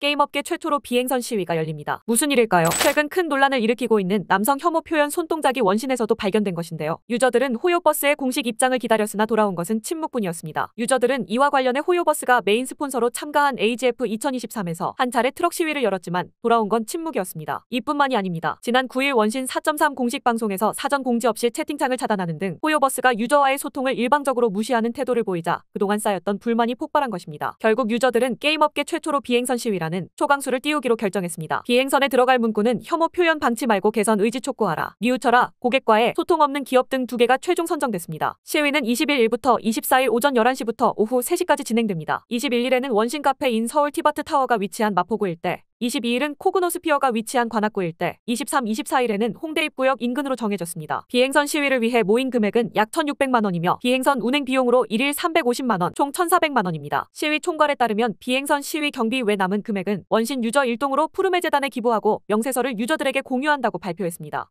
게임업계 최초로 비행선 시위가 열립니다. 무슨 일일까요? 최근 큰 논란을 일으키고 있는 남성 혐오 표현 손동작이 원신에서도 발견된 것인데요. 유저들은 호요버스의 공식 입장을 기다렸으나 돌아온 것은 침묵뿐이었습니다. 유저들은 이와 관련해 호요버스가 메인 스폰서로 참가한 AGF 2023에서 한 차례 트럭 시위를 열었지만 돌아온 건 침묵이었습니다. 이뿐만이 아닙니다. 지난 9일 원신 4.3 공식 방송에서 사전 공지 없이 채팅창을 차단하는 등 호요버스가 유저와의 소통을 일방적으로 무시하는 태도를 보이자 그동안 쌓였던 불만이 폭발한 것입니다. 결국 유저들은 게임업계 최초로 비행선 시위란 하는 초강수를 띄우기로 결정했습니다. 비행선에 들어갈 문구는 혐오 표현 방치 말고 개선 의지 촉구하라, 뉘우쳐라, 고객과의 소통 없는 기업 등 두 개가 최종 선정됐습니다. 시위는 21일 1일부터 24일 오전 11시부터 오후 3시까지 진행됩니다. 21일에는 원신 카페인 서울 티바트 타워가 위치한 마포구 일대, 22일은 코그노스피어가 위치한 관악구 일대, 23, 24일에는 홍대 입구역 인근으로 정해졌습니다. 비행선 시위를 위해 모인 금액은 약 1,600만 원이며 비행선 운행 비용으로 1일 350만 원, 총 1,400만 원입니다. 시위 총괄에 따르면 비행선 시위 경비 외 남은 금액은 원신 유저 일동으로 푸르메 재단에 기부하고 명세서를 유저들에게 공유한다고 발표했습니다.